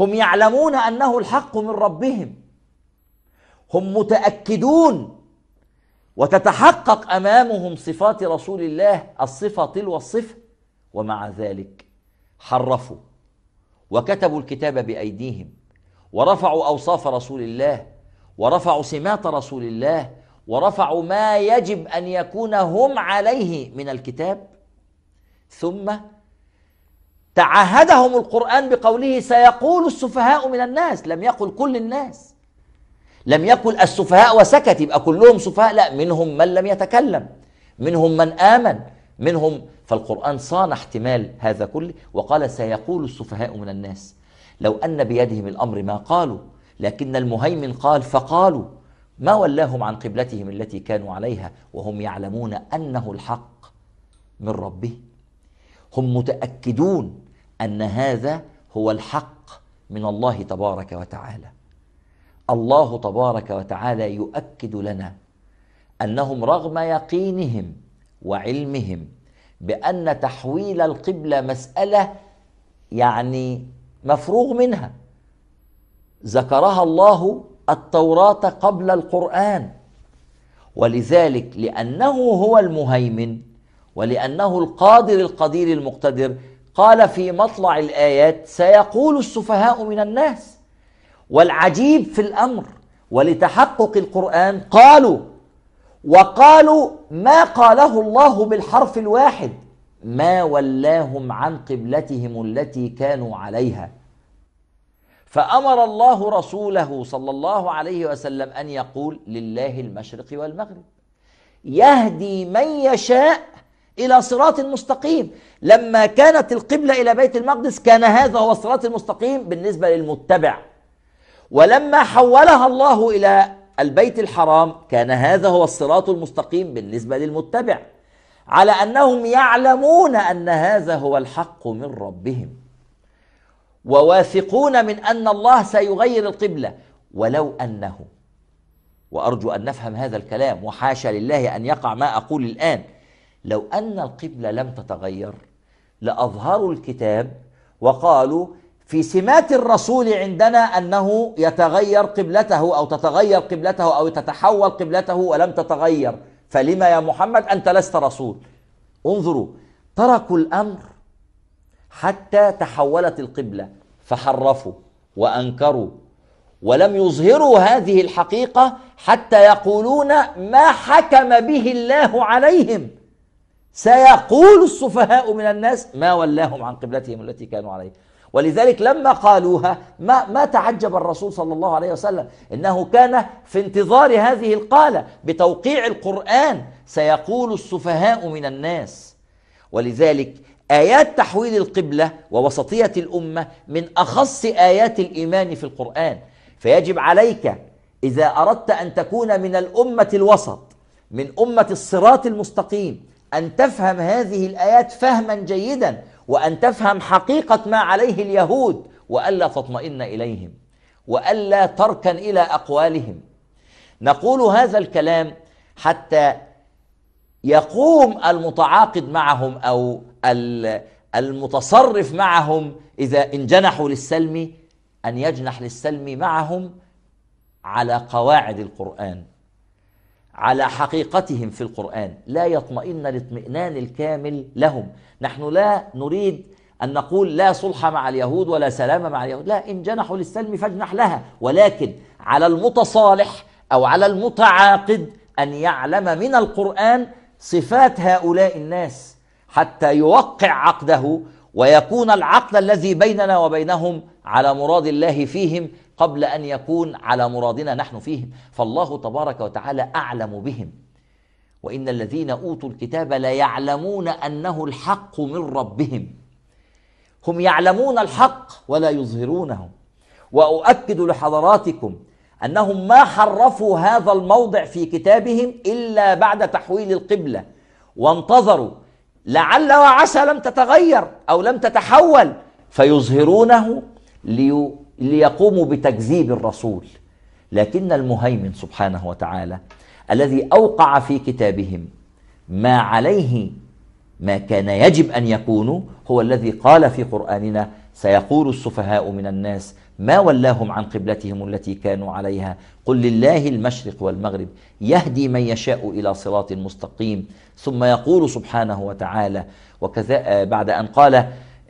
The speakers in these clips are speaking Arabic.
هم يعلمون انه الحق من ربهم هم متاكدون وتتحقق امامهم صفات رسول الله الصفه تلو الصفه ومع ذلك حرفوا وكتبوا الكتاب بايديهم ورفعوا اوصاف رسول الله ورفعوا سمات رسول الله ورفعوا ما يجب ان يكون هم عليه من الكتاب ثم تعهدهم القرآن بقوله سيقول السفهاء من الناس لم يقل كل الناس لم يقل السفهاء وسكت يبقى كلهم سفهاء لا منهم من لم يتكلم منهم من آمن منهم فالقرآن صان احتمال هذا كله وقال سيقول السفهاء من الناس لو أن بيدهم الأمر ما قالوا لكن المهيمن قال فقالوا ما ولاهم عن قبلتهم التي كانوا عليها وهم يعلمون أنه الحق من ربهم هم متأكدون ان هذا هو الحق من الله تبارك وتعالى الله تبارك وتعالى يؤكد لنا انهم رغم يقينهم وعلمهم بان تحويل القبله مساله يعني مفروغ منها ذكرها الله التوراه قبل القران ولذلك لانه هو المهيمن ولانه القادر القدير المقتدر قال في مطلع الآيات سيقول السفهاء من الناس والعجيب في الأمر ولتحقق القرآن قالوا وقالوا ما قاله الله بالحرف الواحد ما ولاهم عن قبلتهم التي كانوا عليها فأمر الله رسوله صلى الله عليه وسلم أن يقول لله المشرق والمغرب يهدي من يشاء إلى صراط مستقيم لما كانت القبلة إلى بيت المقدس كان هذا هو الصراط المستقيم بالنسبة للمتبع ولما حولها الله إلى البيت الحرام كان هذا هو الصراط المستقيم بالنسبة للمتبع على أنهم يعلمون أن هذا هو الحق من ربهم وواثقون من أن الله سيغير القبلة ولو أنه وأرجو أن نفهم هذا الكلام وحاشا لله أن يقع ما أقول الآن لو أن القبلة لم تتغير لأظهروا الكتاب وقالوا في سمات الرسول عندنا أنه يتغير قبلته أو تتغير قبلته أو تتحول قبلته ولم تتغير فلما يا محمد أنت لست رسول انظروا تركوا الأمر حتى تحولت القبلة فحرفوا وأنكروا ولم يظهروا هذه الحقيقة حتى يقولون ما حكم به الله عليهم سيقول السفهاء من الناس ما ولاهم عن قبلتهم التي كانوا عليها ولذلك لما قالوها ما, ما تعجب الرسول صلى الله عليه وسلم انه كان في انتظار هذه القاله بتوقيع القران سيقول السفهاء من الناس ولذلك ايات تحويل القبله ووسطيه الامه من اخص ايات الايمان في القران فيجب عليك اذا اردت ان تكون من الامه الوسط من امه الصراط المستقيم أن تفهم هذه الآيات فهما جيدا وأن تفهم حقيقة ما عليه اليهود وألا تطمئن إليهم وألا تركن إلى أقوالهم نقول هذا الكلام حتى يقوم المتعاقد معهم أو المتصرف معهم إذا انجنحوا للسلم أن يجنح للسلم معهم على قواعد القرآن على حقيقتهم في القرآن لا يطمئن الاطمئنان الكامل لهم نحن لا نريد أن نقول لا صلح مع اليهود ولا سلام مع اليهود لا إن جنحوا للسلم فاجنح لها ولكن على المتصالح أو على المتعاقد أن يعلم من القرآن صفات هؤلاء الناس حتى يوقع عقده ويكون العقد الذي بيننا وبينهم على مراد الله فيهم قبل أن يكون على مرادنا نحن فيهم فالله تبارك وتعالى أعلم بهم وإن الذين أوتوا الكتاب ليعلمون أنه الحق من ربهم هم يعلمون الحق ولا يظهرونه وأؤكد لحضراتكم أنهم ما حرفوا هذا الموضع في كتابهم إلا بعد تحويل القبلة وانتظروا لعل وعسى لم تتغير أو لم تتحول فيظهرونه ليؤمنوا اللي يقوم بتكذيب الرسول لكن المهيمن سبحانه وتعالى الذي اوقع في كتابهم ما عليه ما كان يجب ان يكونوا هو الذي قال في قراننا سيقول السفهاء من الناس ما ولاهم عن قبلتهم التي كانوا عليها قل لله المشرق والمغرب يهدي من يشاء الى صراط مستقيم ثم يقول سبحانه وتعالى وكذا بعد ان قال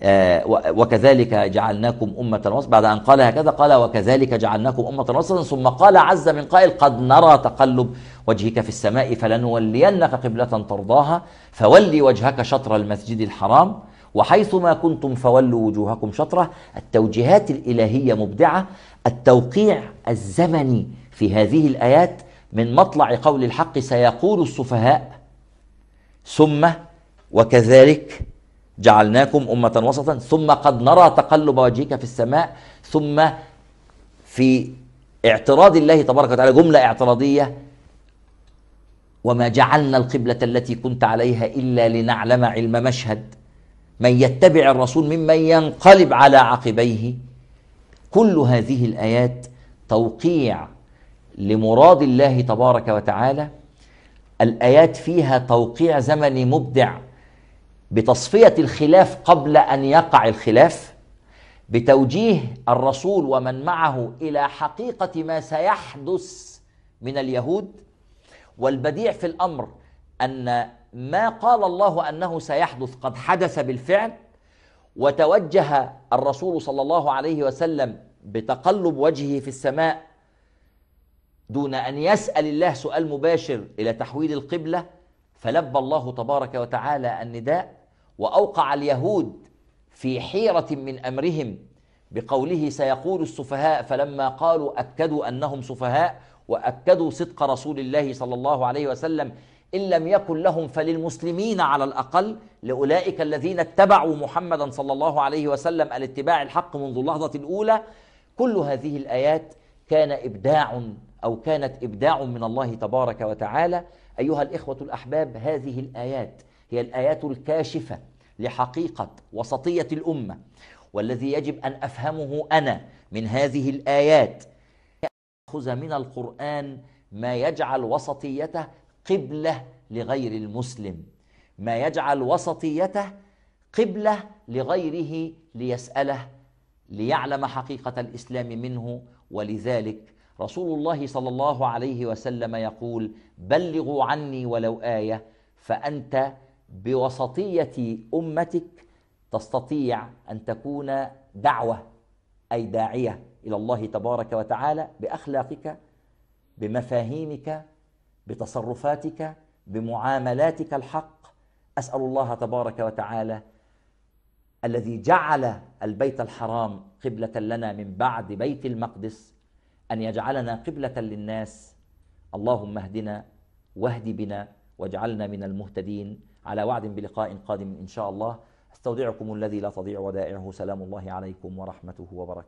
آه، وكذلك جعلناكم أمة وسط بعد أن قال هكذا قال وكذلك جعلناكم أمة وسطا ثم قال عز من قائل قد نرى تقلب وجهك في السماء فلنولينك قبلة ترضاها فولي وجهك شطر المسجد الحرام وحيث ما كنتم فولوا وجوهكم شطره التوجيهات الإلهية مبدعة التوقيع الزمني في هذه الآيات من مطلع قول الحق سيقول السفهاء ثم وكذلك جعلناكم أمة وسطا ثم قد نرى تقلب وجهك في السماء ثم في اعتراض الله تبارك وتعالى جملة اعتراضية وما جعلنا القبلة التي كنت عليها إلا لنعلم علم مشهد من يتبع الرسول ممن ينقلب على عقبيه كل هذه الآيات توقيع لمراد الله تبارك وتعالى الآيات فيها توقيع زمني مبدع بتصفيه الخلاف قبل ان يقع الخلاف بتوجيه الرسول ومن معه الى حقيقه ما سيحدث من اليهود والبديع في الامر ان ما قال الله انه سيحدث قد حدث بالفعل وتوجه الرسول صلى الله عليه وسلم بتقلب وجهه في السماء دون ان يسال الله سؤال مباشر الى تحويل القبله فلبى الله تبارك وتعالى النداء واوقع اليهود في حيره من امرهم بقوله سيقول السفهاء فلما قالوا اكدوا انهم سفهاء واكدوا صدق رسول الله صلى الله عليه وسلم ان لم يكن لهم فللمسلمين على الاقل لاولئك الذين اتبعوا محمدا صلى الله عليه وسلم الاتباع الحق منذ اللحظه الاولى كل هذه الايات كان ابداع او كانت ابداع من الله تبارك وتعالى ايها الاخوه الاحباب هذه الايات هي الآيات الكاشفة لحقيقة وسطية الأمة والذي يجب أن أفهمه أنا من هذه الآيات أخذ من القرآن ما يجعل وسطيته قبلة لغير المسلم ما يجعل وسطيته قبلة لغيره ليسأله ليعلم حقيقة الإسلام منه ولذلك رسول الله صلى الله عليه وسلم يقول بلغوا عني ولو آية فأنت بوسطيه امتك تستطيع ان تكون دعوه اي داعيه الى الله تبارك وتعالى باخلاقك بمفاهيمك بتصرفاتك بمعاملاتك الحق اسال الله تبارك وتعالى الذي جعل البيت الحرام قبله لنا من بعد بيت المقدس ان يجعلنا قبله للناس اللهم اهدنا واهد بنا واجعلنا من المهتدين على وعد بلقاء قادم إن شاء الله استودعكم الذي لا تضيع ودائعه سلام الله عليكم ورحمته وبركاته